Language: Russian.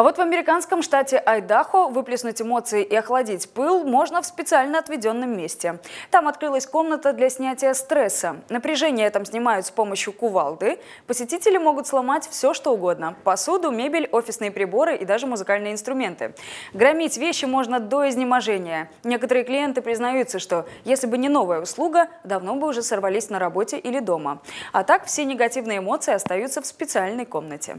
А вот в американском штате Айдахо выплеснуть эмоции и охладить пыл можно в специально отведенном месте. Там открылась комната для снятия стресса. Напряжение там снимают с помощью кувалды. Посетители могут сломать все, что угодно. Посуду, мебель, офисные приборы и даже музыкальные инструменты. Громить вещи можно до изнеможения. Некоторые клиенты признаются, что если бы не новая услуга, давно бы уже сорвались на работе или дома. А так все негативные эмоции остаются в специальной комнате.